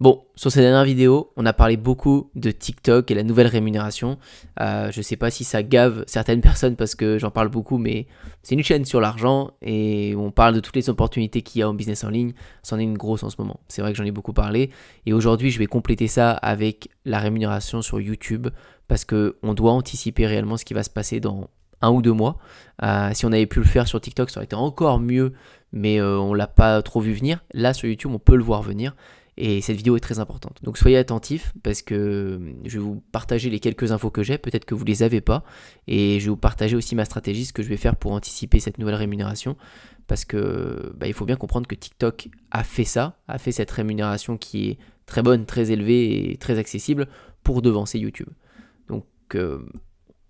Bon, sur ces dernières vidéos, on a parlé beaucoup de TikTok et la nouvelle rémunération. Euh, je ne sais pas si ça gave certaines personnes parce que j'en parle beaucoup, mais c'est une chaîne sur l'argent et on parle de toutes les opportunités qu'il y a en business en ligne. C'en est une grosse en ce moment. C'est vrai que j'en ai beaucoup parlé. Et aujourd'hui, je vais compléter ça avec la rémunération sur YouTube parce qu'on doit anticiper réellement ce qui va se passer dans un ou deux mois. Euh, si on avait pu le faire sur TikTok, ça aurait été encore mieux, mais on euh, on l'a pas trop vu venir. Là, sur YouTube, on peut le voir venir. Et cette vidéo est très importante. Donc soyez attentifs parce que hum, je vais vous partager les quelques infos que j'ai, peut-être que vous ne les avez pas. Et je vais vous partager aussi ma stratégie, ce que je vais faire pour anticiper cette nouvelle rémunération. Parce que bah, il faut bien comprendre que TikTok a fait ça, a fait cette rémunération qui est très bonne, très élevée et très accessible pour devancer YouTube. Donc hum,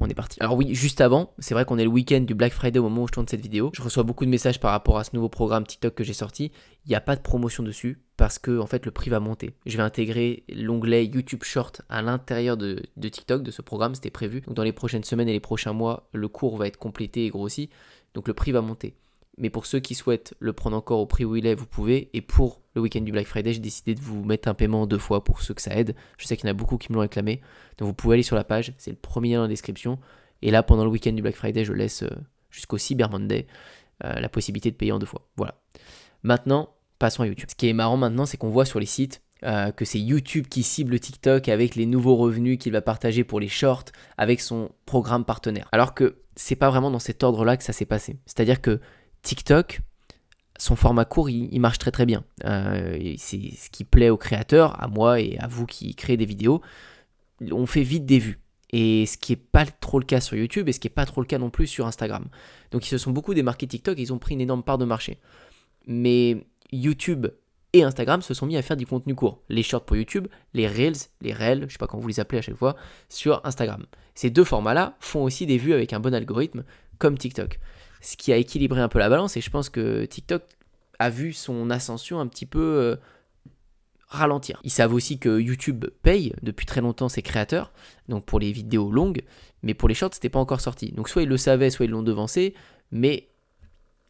on est parti. Alors oui, juste avant, c'est vrai qu'on est le week-end du Black Friday au moment où je tourne cette vidéo. Je reçois beaucoup de messages par rapport à ce nouveau programme TikTok que j'ai sorti. Il n'y a pas de promotion dessus parce que en fait le prix va monter. Je vais intégrer l'onglet YouTube Short à l'intérieur de, de, TikTok, de ce programme, c'était prévu. Donc dans les prochaines semaines et les prochains mois, le cours va être complété et grossi. Donc le prix va monter. Mais pour ceux qui souhaitent le prendre encore au prix où il est, vous pouvez. Et pour le week-end du Black Friday, j'ai décidé de vous mettre un paiement deux fois pour ceux que ça aide. Je sais qu'il y en a beaucoup qui me l'ont réclamé. Donc vous pouvez aller sur la page, c'est le premier lien dans la description. Et là, pendant le week-end du Black Friday, je laisse euh, jusqu'au Cyber Monday euh, la possibilité de payer en deux fois. Voilà. Maintenant, passons à YouTube. Ce qui est marrant maintenant, c'est qu'on voit sur les sites euh, que c'est YouTube qui cible TikTok avec les nouveaux revenus qu'il va partager pour les shorts avec son programme partenaire. Alors que c'est pas vraiment dans cet ordre-là que ça s'est passé. C'est-à-dire que TikTok, son format court, il, marche très très bien. Euh, c'est ce qui plaît aux créateurs, à moi et à vous qui créez des vidéos. On fait vite des vues. Et ce qui n'est pas trop le cas sur YouTube et ce qui n'est pas trop le cas non plus sur Instagram. Donc ils se sont beaucoup démarqués TikTok ils ont pris une énorme part de marché. Mais YouTube et Instagram se sont mis à faire du contenu court. Les shorts pour YouTube, les reels, les reels, je sais pas comment vous les appelez à chaque fois, sur Instagram. Ces deux formats-là font aussi des vues avec un bon algorithme comme TikTok ce qui a équilibré un peu la balance. Et je pense que TikTok a vu son ascension un petit peu euh, ralentir. Ils savent aussi que YouTube paye depuis très longtemps ses créateurs, donc pour les vidéos longues, mais pour les shorts, c'était pas encore sorti. Donc soit ils le savaient, soit ils l'ont devancé, mais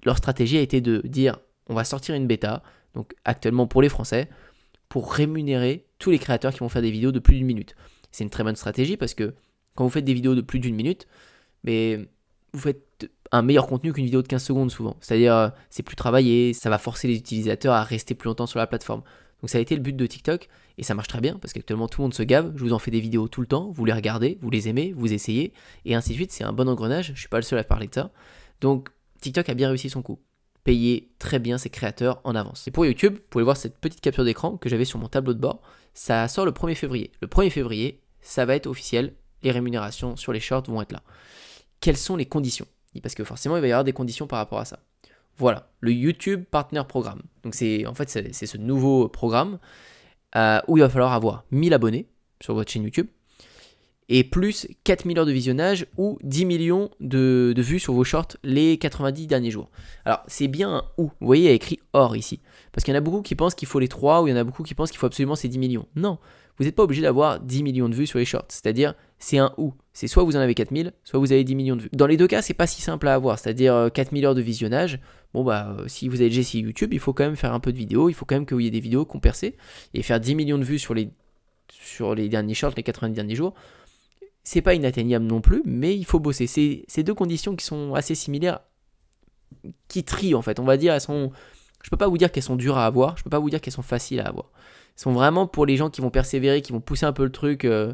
leur stratégie a été de dire on va sortir une bêta, donc actuellement pour les Français, pour rémunérer tous les créateurs qui vont faire des vidéos de plus d'une minute. C'est une très bonne stratégie parce que quand vous faites des vidéos de plus d'une minute, mais vous faites un meilleur contenu qu'une vidéo de 15 secondes souvent. C'est-à-dire, euh, c'est plus travaillé, ça va forcer les utilisateurs à rester plus longtemps sur la plateforme. Donc ça a été le but de TikTok et ça marche très bien parce qu'actuellement tout le monde se gave, je vous en fais des vidéos tout le temps, vous les regardez, vous les aimez, vous essayez et ainsi de suite, c'est un bon engrenage, je suis pas le seul à parler de ça. Donc TikTok a bien réussi son coup. Payer très bien ses créateurs en avance. Et pour YouTube, vous pouvez voir cette petite capture d'écran que j'avais sur mon tableau de bord. Ça sort le 1er février. Le 1er février, ça va être officiel. Les rémunérations sur les shorts vont être là quelles sont les conditions. Parce que forcément, il va y avoir des conditions par rapport à ça. Voilà, le YouTube Partner Programme. Donc c'est en fait c'est ce nouveau programme euh, où il va falloir avoir 1000 abonnés sur votre chaîne YouTube et plus 4000 heures de visionnage ou 10 millions de, vues sur vos shorts les 90 derniers jours. Alors c'est bien un ou, vous voyez, il y a écrit or ici. Parce qu'il y en a beaucoup qui pensent qu'il faut les 3 ou il y en a beaucoup qui pensent qu'il faut absolument ces 10 millions. Non, vous n'êtes pas obligé d'avoir 10 millions de vues sur les shorts, c'est-à-dire c'est un ou. C'est soit vous en avez 4000, soit vous avez 10 millions de vues. Dans les deux cas, c'est pas si simple à avoir, c'est-à-dire 4000 euh, heures de visionnage. Bon bah euh, si vous avez GC YouTube, il faut quand même faire un peu de vidéos, il faut quand même qu'il y ait des vidéos percé et faire 10 millions de vues sur les sur les derniers shorts, les 90 derniers jours c'est pas inatteignable non plus, mais il faut bosser. C'est ces deux conditions qui sont assez similaires, qui trient en fait. On va dire, elles sont. Je peux pas vous dire qu'elles sont dures à avoir, je peux pas vous dire qu'elles sont faciles à avoir. Elles sont vraiment pour les gens qui vont persévérer, qui vont pousser un peu le truc, euh,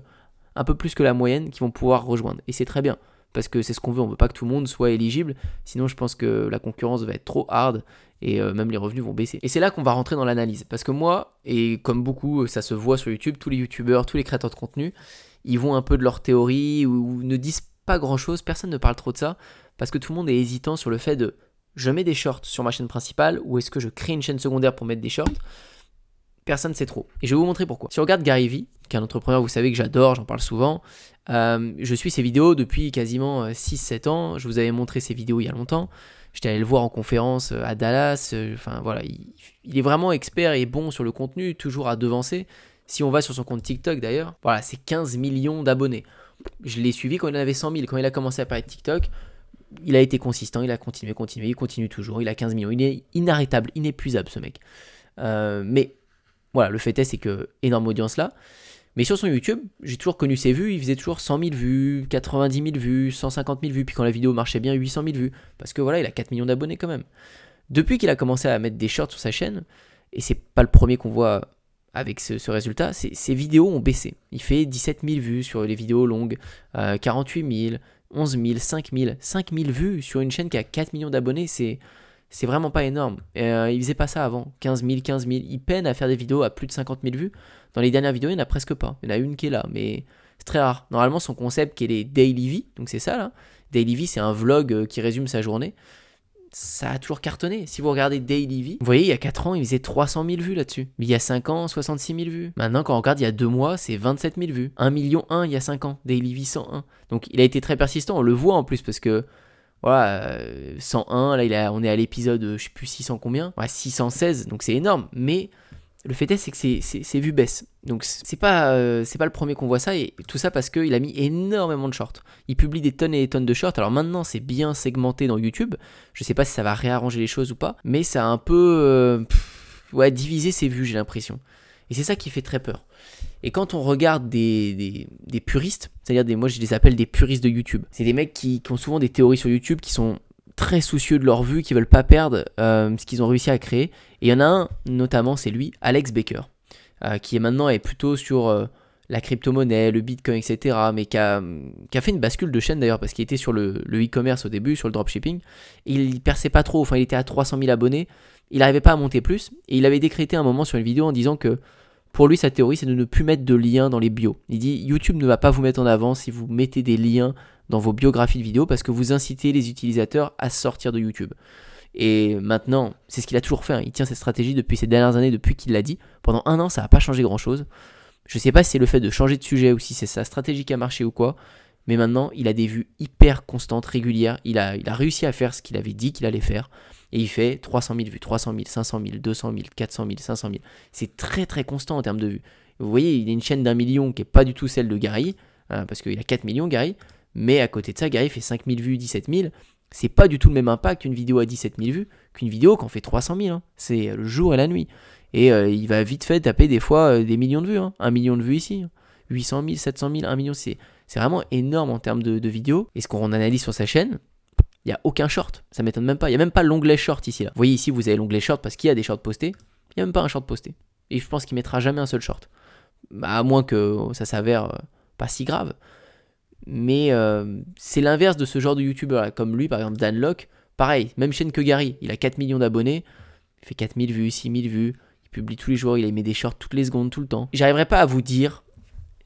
un peu plus que la moyenne, qui vont pouvoir rejoindre. Et c'est très bien, parce que c'est ce qu'on veut. On veut pas que tout le monde soit éligible, sinon je pense que la concurrence va être trop hard et euh, même les revenus vont baisser. Et c'est là qu'on va rentrer dans l'analyse, parce que moi, et comme beaucoup, ça se voit sur YouTube, tous les YouTubeurs, tous les créateurs de contenu, ils vont un peu de leur théorie ou, ne disent pas grand-chose, personne ne parle trop de ça, parce que tout le monde est hésitant sur le fait de je mets des shorts sur ma chaîne principale ou est-ce que je crée une chaîne secondaire pour mettre des shorts Personne ne sait trop. Et je vais vous montrer pourquoi. Si on regarde Gary Vee, qui est un entrepreneur, vous savez que j'adore, j'en parle souvent, euh, je suis ses vidéos depuis quasiment 6-7 euh, ans, je vous avais montré ses vidéos il y a longtemps, j'étais allé le voir en conférence euh, à Dallas, enfin voilà, il est vraiment expert et bon sur le contenu, toujours à devancer, si on va sur son compte TikTok d'ailleurs, voilà, c'est 15 millions d'abonnés. Je l'ai suivi quand il en avait 100 000. Quand il a commencé à parler TikTok, il a été consistant, il a continué, continué, il continue toujours, il a 15 millions. Il est inarrêtable, inépuisable ce mec. Euh, mais voilà, le fait est, c'est que énorme audience là. Mais sur son YouTube, j'ai toujours connu ses vues, il faisait toujours 100 000 vues, 90 000 vues, 150 000 vues, puis quand la vidéo marchait bien, 800 000 vues. Parce que voilà, il a 4 millions d'abonnés quand même. Depuis qu'il a commencé à mettre des shorts sur sa chaîne, et c'est pas le premier qu'on voit avec ce, résultat, ses vidéos ont baissé. Il fait 17 000 vues sur les vidéos longues, 48 000, 11 000, 5 000, 5 000 vues sur une chaîne qui a 4 millions d'abonnés, c'est c'est vraiment pas énorme. Euh, il faisait pas ça avant, 15 000, 15 000. Il peine à faire des vidéos à plus de 50 000 vues. Dans les dernières vidéos, il n'y en a presque pas. Il y en a une qui est là, mais c'est très rare. Normalement, son concept qui est les daily v, donc c'est ça là. Daily v, c'est un vlog euh, qui résume sa journée ça a toujours cartonné. Si vous regardez Daily V, vous voyez, il y a 4 ans, il faisait 300 000 vues là-dessus. Mais Il y a 5 ans, 66 000 vues. Maintenant, quand on regarde, il y a 2 mois, c'est 27 000 vues. 1 million 1 il y a 5 ans. Daily V 101. Donc, il a été très persistant. On le voit en plus parce que voilà, 101, euh, là on est à l'épisode, euh, je sais plus 600 combien, ouais, 616, donc c'est énorme, mais le fait est, c'est que ses, vues baissent. Donc c'est pas, euh, c'est pas le premier qu'on voit ça, et tout ça parce qu'il a mis énormément de shorts. Il publie des tonnes et des tonnes de shorts, alors maintenant c'est bien segmenté dans YouTube, je sais pas si ça va réarranger les choses ou pas, mais ça a un peu euh, ouais, divisé ses vues j'ai l'impression. Et c'est ça qui fait très peur. Et quand on regarde des, puristes, c'est-à-dire des, moi je les appelle des puristes de YouTube, c'est des mecs qui ont souvent des théories sur YouTube qui sont très soucieux de leur vue, qui veulent pas perdre euh, ce qu'ils ont réussi à créer. Et il y en a un, notamment, c'est lui, Alex Baker, euh, qui est maintenant est plutôt sur euh, la crypto-monnaie, le bitcoin, etc. Mais qui a, fait une bascule de chaîne d'ailleurs, parce qu'il était sur le e-commerce au début, sur le dropshipping. Il perçait pas trop, enfin, il était à 300 000 abonnés. Il n'arrivait pas à monter plus. Et il avait décrété un moment sur une vidéo en disant que pour lui, sa théorie, c'est de ne plus mettre de liens dans les bios. Il dit YouTube ne va pas vous mettre en avant si vous mettez des liens dans vos biographies de vidéos parce que vous incitez les utilisateurs à sortir de YouTube. Et maintenant, c'est ce qu'il a toujours fait. Hein. Il tient cette stratégie depuis ces dernières années, depuis qu'il l'a dit. Pendant un an, ça n'a pas changé grand-chose. Je ne sais pas si c'est le fait de changer de sujet ou si c'est sa stratégie qui a marché ou quoi. Mais maintenant, il a des vues hyper constantes, régulières. il a réussi à faire ce qu'il avait dit qu'il allait faire et il fait 300 000 vues, 300 000, 500 000, 200 000, 400 000, 500 000. C'est très très constant en termes de vues. Vous voyez, il a une chaîne d'un million qui n'est pas du tout celle de Gary, euh, parce qu'il a 4 millions Gary, mais à côté de ça, Gary fait 5 000 vues, 17 000. C'est pas du tout le même impact qu'une vidéo à 17 000 vues qu'une vidéo qui en fait 300 000. Hein. C'est le jour et la nuit. Et euh, il va vite fait taper des fois euh, des millions de vues. Hein. Un million de vues ici. 800 000, 700 000, 1 million. C'est, c'est vraiment énorme en termes de, de vidéos. Et ce qu'on analyse sur sa chaîne, il n'y a aucun short. Ça m'étonne même pas. Il n'y a même pas l'onglet short ici. Vous voyez ici, vous avez l'onglet short parce qu'il y a des shorts postés. Il n'y a même pas un short posté. Et je pense qu'il ne mettra jamais un seul short. Bah, à moins que ça s'avère euh, pas si grave. Mais euh, c'est l'inverse de ce genre de youtubeur comme lui, par exemple Dan Locke. Pareil, même chaîne que Gary. Il a 4 millions d'abonnés. Il fait 4000 vues, 6000 vues. Il publie tous les jours. Il met des shorts toutes les secondes, tout le temps. J'arriverai pas à vous dire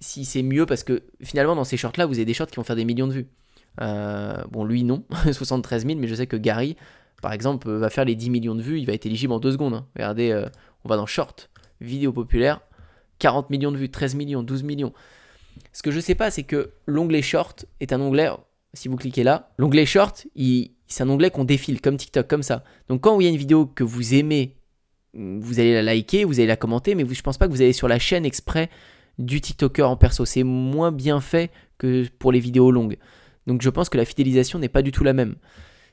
si c'est mieux parce que finalement, dans ces shorts-là, vous avez des shorts qui vont faire des millions de vues. Euh, bon, lui non, 73 000, mais je sais que Gary, par exemple, va faire les 10 millions de vues, il va être éligible en 2 secondes. Hein. Regardez, euh, on va dans Short, vidéo populaire, 40 millions de vues, 13 millions, 12 millions. Ce que je sais pas, c'est que l'onglet Short est un onglet, si vous cliquez là, l'onglet Short, c'est un onglet qu'on défile, comme TikTok, comme ça. Donc quand il y a une vidéo que vous aimez, vous allez la liker, vous allez la commenter, mais vous, je pense pas que vous allez sur la chaîne exprès du TikToker en perso. C'est moins bien fait que pour les vidéos longues. Donc je pense que la fidélisation n'est pas du tout la même.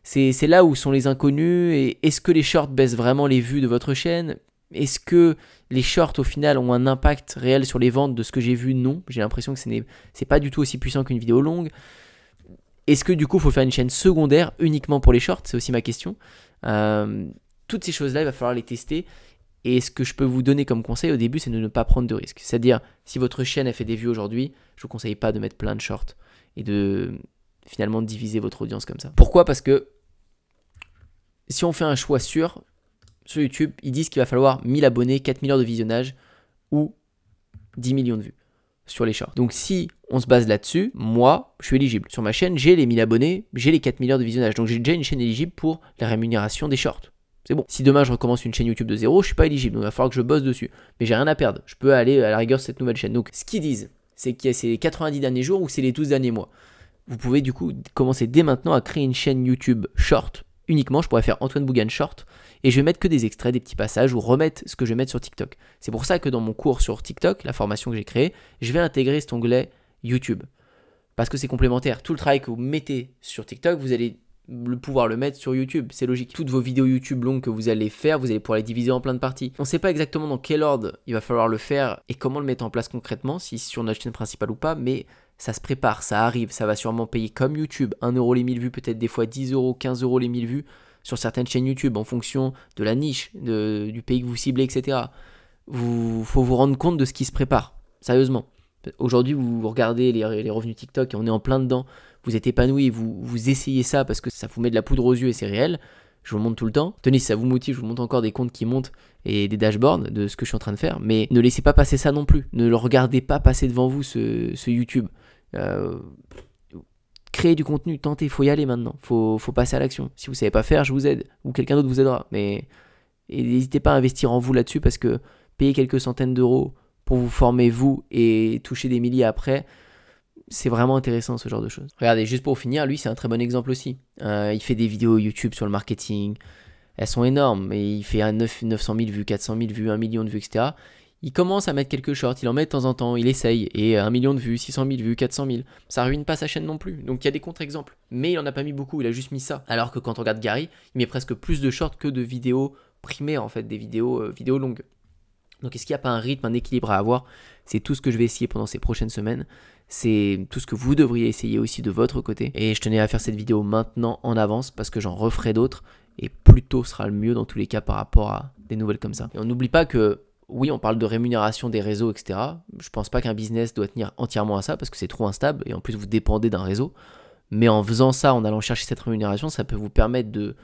C'est là où sont les inconnus, est-ce que les shorts baissent vraiment les vues de votre chaîne Est-ce que les shorts au final ont un impact réel sur les ventes de ce que j'ai vu Non, j'ai l'impression que ce n'est pas du tout aussi puissant qu'une vidéo longue. Est-ce que du coup il faut faire une chaîne secondaire uniquement pour les shorts C'est aussi ma question. Euh, toutes ces choses-là, il va falloir les tester. Et ce que je peux vous donner comme conseil au début, c'est de ne pas prendre de risques. C'est-à-dire, si votre chaîne a fait des vues aujourd'hui, je ne vous conseille pas de mettre plein de shorts et de, finalement diviser votre audience comme ça. Pourquoi Parce que si on fait un choix sûr, sur YouTube, ils disent qu'il va falloir 1000 abonnés, 4000 heures de visionnage ou 10 millions de vues sur les shorts. Donc si on se base là-dessus, moi, je suis éligible. Sur ma chaîne, j'ai les 1000 abonnés, j'ai les 4000 heures de visionnage. Donc j'ai déjà une chaîne éligible pour la rémunération des shorts. C'est bon. Si demain je recommence une chaîne YouTube de zéro, je suis pas éligible. Donc il va falloir que je bosse dessus. Mais j'ai rien à perdre. Je peux aller à la rigueur sur cette nouvelle chaîne. Donc ce qu'ils disent, c'est que c'est les 90 derniers jours ou c'est les 12 derniers mois vous pouvez du coup commencer dès maintenant à créer une chaîne YouTube short. Uniquement, je pourrais faire Antoine Bougan short et je vais mettre que des extraits, des petits passages ou remettre ce que je vais mettre sur TikTok. C'est pour ça que dans mon cours sur TikTok, la formation que j'ai créée, je vais intégrer cet onglet YouTube parce que c'est complémentaire. Tout le travail que vous mettez sur TikTok, vous allez le pouvoir le mettre sur YouTube, c'est logique. Toutes vos vidéos YouTube longues que vous allez faire, vous allez pouvoir les diviser en plein de parties. On ne sait pas exactement dans quel ordre il va falloir le faire et comment le mettre en place concrètement, si sur notre chaîne principale ou pas, mais ça se prépare, ça arrive, ça va sûrement payer comme YouTube, 1 euro les 1000 vues, peut-être des fois 10 euros, 15 euros les 1000 vues sur certaines chaînes YouTube en fonction de la niche, du pays que vous ciblez, etc. Vous faut vous rendre compte de ce qui se prépare, sérieusement. Aujourd'hui, vous regardez les, revenus TikTok et on est en plein dedans. Vous êtes épanoui, vous, vous essayez ça parce que ça vous met de la poudre aux yeux et c'est réel. Je vous montre tout le temps. Tenez, si ça vous motive, je vous montre encore des comptes qui montent et des dashboards de ce que je suis en train de faire. Mais ne laissez pas passer ça non plus. Ne le regardez pas passer devant vous, ce YouTube. Euh, créer du contenu, tenter, faut y aller maintenant, faut, faut passer à l'action. Si vous savez pas faire, je vous aide, ou quelqu'un d'autre vous aidera. Mais n'hésitez pas à investir en vous là-dessus, parce que payer quelques centaines d'euros pour vous former vous et toucher des milliers après, c'est vraiment intéressant ce genre de choses. Regardez, juste pour finir, lui c'est un très bon exemple aussi. Euh, il fait des vidéos YouTube sur le marketing, elles sont énormes, et il fait 900 000 vues, 400 000 vues, 1 million de vues, etc il commence à mettre quelques shorts, il en met de temps en temps, il essaye, et 1 euh, million de vues, 600 000 vues, 400 000, ça ruine pas sa chaîne non plus. Donc il y a des contre-exemples, mais il en a pas mis beaucoup, il a juste mis ça. Alors que quand on regarde Gary, il met presque plus de shorts que de vidéos primées en fait, des vidéos, euh, vidéos longues. Donc est-ce qu'il n'y a pas un rythme, un équilibre à avoir C'est tout ce que je vais essayer pendant ces prochaines semaines. C'est tout ce que vous devriez essayer aussi de votre côté. Et je tenais à faire cette vidéo maintenant en avance parce que j'en referai d'autres. Et plus tôt sera le mieux dans tous les cas par rapport à des nouvelles comme ça. Et on n'oublie pas que oui, on parle de rémunération des réseaux, etc. Je pense pas qu'un business doit tenir entièrement à ça parce que c'est trop instable et en plus vous dépendez d'un réseau. Mais en faisant ça, en allant chercher cette rémunération, ça peut vous permettre de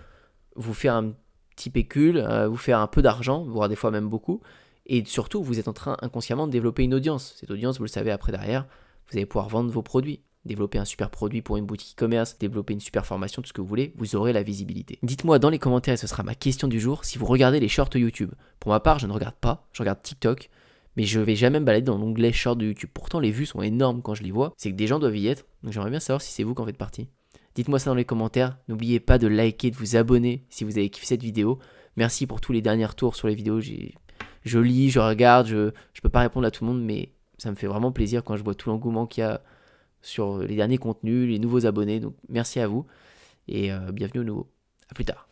vous faire un petit pécule, euh, vous faire un peu d'argent, voire des fois même beaucoup. Et surtout, vous êtes en train inconsciemment de développer une audience. Cette audience, vous le savez après derrière, vous allez pouvoir vendre vos produits développer un super produit pour une boutique e-commerce, développer une super formation, tout ce que vous voulez, vous aurez la visibilité. Dites-moi dans les commentaires, et ce sera ma question du jour, si vous regardez les shorts YouTube. Pour ma part, je ne regarde pas, je regarde TikTok, mais je vais jamais me balader dans l'onglet short de YouTube. Pourtant, les vues sont énormes quand je les vois, c'est que des gens doivent y être, donc j'aimerais bien savoir si c'est vous qui en faites partie. Dites-moi ça dans les commentaires, n'oubliez pas de liker, de vous abonner si vous avez kiffé cette vidéo. Merci pour tous les derniers tours sur les vidéos, je lis, je regarde, je ne peux pas répondre à tout le monde, mais ça me fait vraiment plaisir quand je vois tout l'engouement qu'il y a sur les derniers contenus, les nouveaux abonnés. Donc merci à vous et euh, bienvenue au nouveau. A plus tard.